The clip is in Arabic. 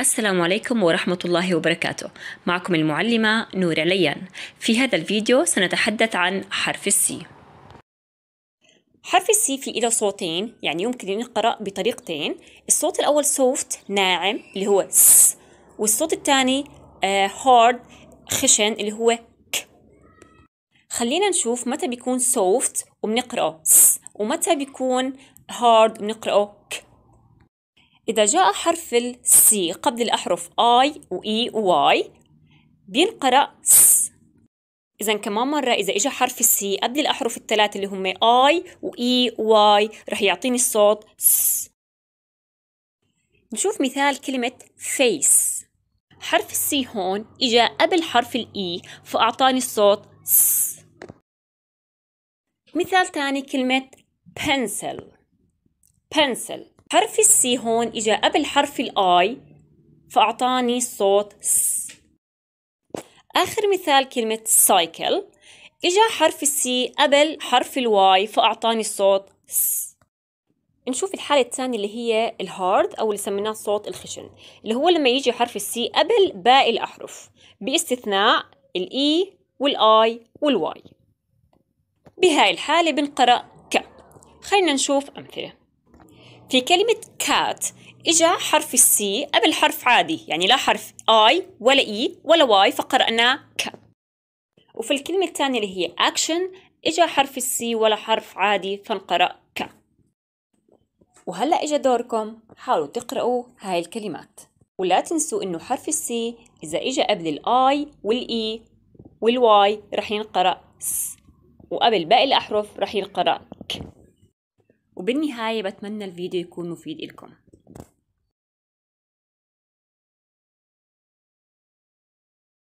السلام عليكم ورحمة الله وبركاته معكم المعلمة نور عليان في هذا الفيديو سنتحدث عن حرف السي حرف السي في له صوتين يعني يمكن ينقرأ بطريقتين الصوت الأول سوفت ناعم اللي هو س والصوت الثاني هارد آه، خشن اللي هو ك خلينا نشوف متى بيكون سوفت وبنقرأه س ومتى بيكون هارد وبنقرأه ك إذا جاء حرف السي قبل الأحرف I و E و Y بينقرأ S إذا كمان مرة إذا إجا حرف السي قبل الأحرف الثلاثة اللي هم I و E و Y رح يعطيني الصوت S نشوف مثال كلمة face حرف السي هون إجا قبل حرف الإي e فأعطاني الصوت س مثال تاني كلمة pencil pencil حرف السي هون إجا قبل حرف الآي فأعطاني صوت س آخر مثال كلمة سايكل إجا حرف السي قبل حرف الواي فأعطاني صوت س نشوف الحالة الثانية اللي هي الهارد أو اللي سميناه صوت الخشن اللي هو لما يجي حرف السي قبل باقي الأحرف باستثناء الإي e والآي والواي بهاي الحالة بنقرأ ك خلينا نشوف أمثلة في كلمة كات إجا حرف السي قبل حرف عادي يعني لا حرف آي ولا إي e ولا واي فقرأناه ك وفي الكلمة الثانية اللي هي أكشن إجا حرف السي ولا حرف عادي فانقرأ ك وهلأ إجا دوركم حاولوا تقرأوا هاي الكلمات ولا تنسوا إنه حرف السي إذا إجا قبل الآي والإي e والواي رح ينقرأ س وقبل باقي الأحرف رح ينقرأ وبالنهاية بتمنى الفيديو يكون مفيد إلكم